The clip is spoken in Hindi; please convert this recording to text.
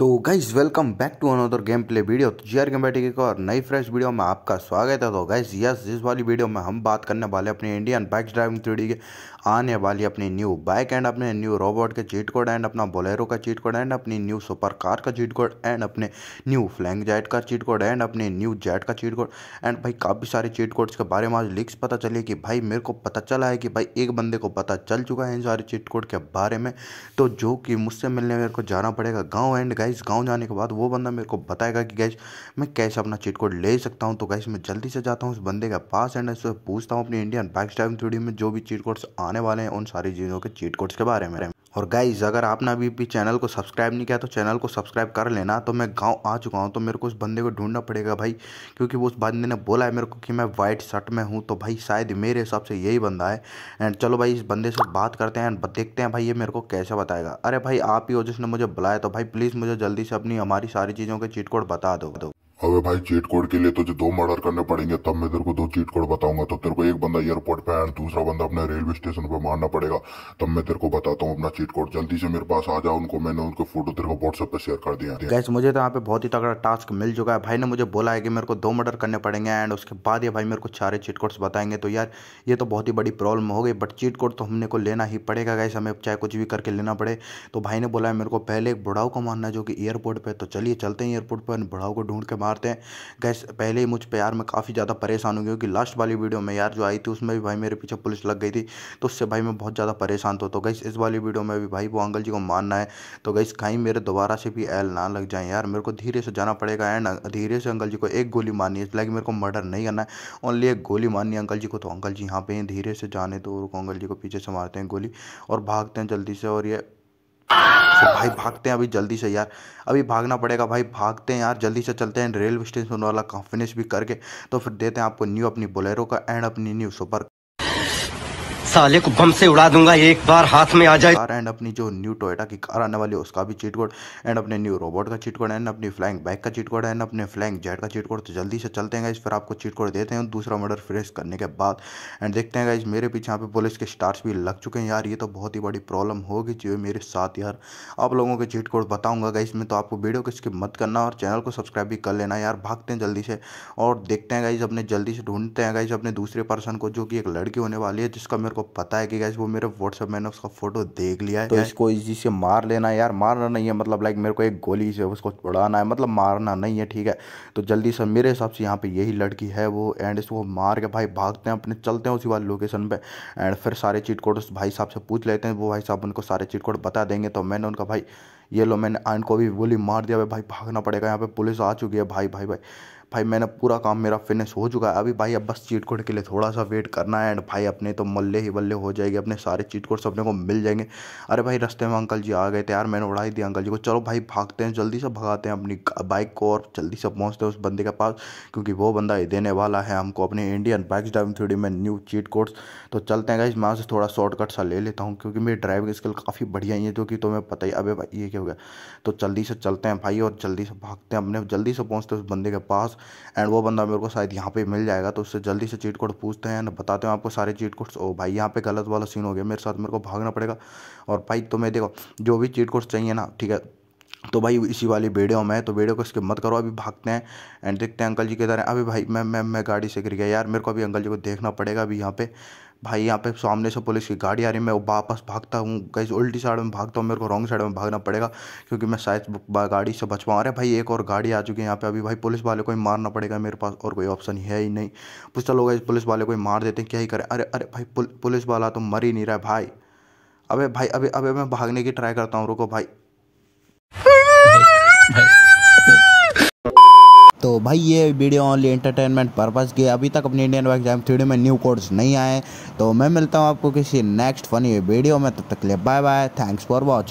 तो guys welcome back to another game play video तो जी आर गेम बैठी और नई फ्रेश वीडियो में आपका स्वागत है तो गाइज यस इस वाली वीडियो में हम बात करने वाले अपने इंडियन बाइक ड्राइविंग थ्री के आने वाली अपनी न्यू बाइक एंड अपने न्यू रोबोट के चीट कोड एंड अपना बोलेरो का चीट कोड एंड अपनी न्यू सुपर कार का चीट कोड एंड अपने न्यू फ्लैंग जैट का चीट कोड एंड अपने न्यू जेट का चीट कोड एंड भाई काफ़ी सारे चीट कोड्स के बारे में आज लिक्स पता चले कि भाई मेरे को पता चला है कि भाई एक बंदे को पता चल चुका है इन सारे चीट कोड के बारे में तो जो कि मुझसे मिलने मेरे को जाना पड़ेगा गाँव एंड गाइज गाइस गांव जाने के बाद वो बंदा मेरे को बताएगा कि गाइस मैं कैसे अपना चीट कोड ले सकता हूँ तो गाइस मैं जल्दी से जाता हूँ उस बंदे के पास एंड पूछता हूँ अपनी इंडियन बाइक स्टाइम थ्री में जो भी चीट कोड्स आने वाले हैं उन सारी चीज़ों के चीट कोड्स के बारे में और गाइज अगर आपने अभी भी चैनल को सब्सक्राइब नहीं किया तो चैनल को सब्सक्राइब कर लेना तो मैं गांव आ चुका हूँ तो मेरे को उस बंदे को ढूंढना पड़ेगा भाई क्योंकि वो उस बंदे ने बोला है मेरे को कि मैं वाइट शर्ट में हूँ तो भाई शायद मेरे हिसाब से यही बंदा है एंड चलो भाई इस बंदे से बात करते हैं एंड देखते हैं भाई ये मेरे को कैसे बताएगा अरे भाई आप ही हो जिसने मुझे बुलाया तो भाई प्लीज़ मुझे जल्दी से अपनी हमारी सारी चीज़ों के चीट कोड बता दो अबे भाई चीट कोड के लिए तुझे दो मर्डर करने पड़ेंगे तब मैं तेरे को दो चीट कोड बताऊंगा तो तेरे को एक बंदा एयरपोर्ट पे एंड दूसरा बंदा अपने रेलवे स्टेशन पे मारना पड़ेगा तब मैं तेरे को बताता हूँ अपना चीट कोड जल्दी से मेरे पास आ जाओ उनको मैंने उनके फोटो तेरे को व्हाट्सएप पे शेयर कर दिया गैस मुझे तो यहाँ पे बहुत ही तगड़ा टास्क मिल चुका है भाई ने मुझे बोला है कि मेरे को दो मर्डर करने पड़ेंगे एंड उसके बाद ये भाई मेरे को सारे चीट कोड्स बताएंगे तो यार ये तो बहुत ही बड़ी प्रॉब्लम हो गई बट चीट कोड तो हमने को लेना ही पड़ेगा गैस हमें चाहे कुछ भी करके लेना पड़े तो भाई ने बोला है मेरे को पहले एक बुढ़ाऊ को मारना जो कि एयरपोर्ट पर तो चलिए चलते हैं एयरपोर्ट पर बुढ़ाऊ को ढूंढ के मारते हैं गैस पहले ही मुझ पर यार मैं काफ़ी ज़्यादा परेशान हूँ क्योंकि लास्ट वाली वीडियो में यार जो आई थी उसमें भी भाई मेरे पीछे पुलिस लग गई थी तो उससे भाई मैं बहुत ज़्यादा परेशान था तो गैस इस वाली वीडियो में भी भाई वो अंकल जी को मानना है तो गैस कहीं मेरे दोबारा से भी एल ना लग जाए यार मेरे को धीरे से जाना पड़ेगा एंड धीरे से अंकल जी को एक गोली मारनी है लाइक मेरे को मर्डर नहीं करना है ओनली एक गोली मारनी अंकल जी को तो अंकल जी यहाँ पे धीरे से जाने तो अंकल जी को पीछे से मारते हैं गोली और भागते हैं जल्दी से और ये से भाई भागते हैं अभी जल्दी से यार अभी भागना पड़ेगा भाई भागते हैं यार जल्दी से चलते हैं रेलवे स्टेशन वाला फिनिश भी करके तो फिर देते हैं आपको न्यू अपनी बोलेरो का एंड अपनी न्यू सुपर साले को बम से उड़ा दूंगा एक बार हाथ में आ जाए कार एंड अपनी जो न्यू टोयोटा की कार आने वाली है उसका भी चीट कोड एंड अपने न्यू रोबोट का चीट कोड एंड अपनी फ्लैंग बाइक का चीट कोड एंड अपने फ्लैंग जेट का चीट कोड तो जल्दी से चलते हैं इस पर आपको चीट कोड देते हैं दूसरा मर्डर फ्रेश करने के बाद एंड देखते हैं इस मेरे पीछे यहाँ पे पुलिस के स्टार्स भी लग चुके हैं यार ये तो बहुत ही बड़ी प्रॉब्लम होगी जो मेरे साथ यार आप लोगों के चीट कोड बताऊंगा गाइस में तो आपको वीडियो को स्किप मत करना और चैनल को सब्सक्राइब भी कर लेना यार भागते हैं जल्दी से और देखते हैं गाइज अपने जल्दी से ढूंढते हैं गाइज अपने दूसरे पर्सन को जो कि एक लड़की होने वाली है जिसका मेरे को को पता है कि गैस वो मेरे व्हाट्सअप मैंने उसका फोटो देख लिया है तो इसको इसी से मार लेना यार मारना नहीं है मतलब लाइक मेरे को एक गोली से उसको उड़ाना है मतलब मारना नहीं है ठीक है तो जल्दी से मेरे हिसाब से यहाँ पर यही लड़की है वो एंड इसको मार के भाई भागते हैं अपने चलते हैं उसी वाले लोकेशन पर एंड फिर सारे चीट कोड उस भाई साहब से पूछ लेते हैं वो भाई साहब उनको सारे चीट कोड बता देंगे तो मैंने उनका भाई ये लो मैंने आन को भी गोली मार दिया भाई भागना पड़ेगा यहाँ पे पुलिस आ चुकी है भाई भाई भाई भाई मैंने पूरा काम मेरा फिनिश हो चुका है अभी भाई अब बस चीट कोड के लिए थोड़ा सा वेट करना है एंड भाई अपने तो मल्ले ही बल्ले हो जाएंगे अपने सारे चीट कोड अपने को मिल जाएंगे अरे भाई रस्ते में अंकल जी आ गए थे यार मैंने उड़ा ही दिया अंकल जी को चलो भाई भागते हैं जल्दी से भगाते हैं अपनी बाइक को और जल्दी से पहुँचते हैं उस बंदे के पास क्योंकि वो बंदा ही देने वाला है हमको अपने इंडियन बाइक्स ड्राइविंग थ्री में न्यू चीट कोड्स तो चलते हैं इस मैं से थोड़ा शॉर्टकट सा ले लेता हूँ क्योंकि मेरी ड्राइविंग स्किल काफ़ी बढ़िया ही है जो कि तुम्हें पता ही अभी भाई ये क्या हो गया तो जल्दी से चलते हैं भाई और जल्दी से भागते हैं अपने जल्दी से पहुँचते हैं उस बंदे के पास एंड वो बंदा मेरे को शायद यहाँ पे मिल जाएगा तो उससे जल्दी से चीट कोड पूछते हैं एंड बताते हैं आपको सारे चीट कोड्स ओ भाई यहाँ पे गलत वाला सीन हो गया मेरे साथ मेरे को भागना पड़ेगा और भाई तो मैं देखो जो भी चीट कोड्स चाहिए ना ठीक है तो भाई इसी वाली वीडियो में तो वीडियो को स्किप मत करो अभी भागते हैं एंड देखते हैं अंकल जी के हैं अभी भाई मैं मैं मैं गाड़ी से गिर गया यार मेरे को अभी अंकल जी को देखना पड़ेगा अभी यहाँ पे भाई यहाँ पे सामने से पुलिस की गाड़ी आ रही है मैं वापस भागता हूँ कहीं उल्टी साइड में भागता हूँ मेरे को रॉन्ग साइड में भागना पड़ेगा क्योंकि मैं शायद गाड़ी से बच पाऊँ अरे भाई एक और गाड़ी आ चुकी है यहाँ पे अभी भाई पुलिस वाले को ही मारना पड़ेगा मेरे पास और कोई ऑप्शन है ही नहीं पुछ चलो इस पुलिस वाले को ही मार देते हैं क्या ही करें अरे अरे भाई पुलिस वाला तो मर ही नहीं रहा है भाई अबे भाई अबे अबे मैं भागने की ट्राई करता हूँ रुको भाई, भाई। तो भाई ये वीडियो ओनली एंटरटेनमेंट पर्पज़ की अभी तक अपने इंडियन बाइक जैम थ्री में न्यू कोड्स नहीं आए तो मैं मिलता हूँ आपको किसी नेक्स्ट फनी वीडियो में तब तक के लिए bye bye thanks for watch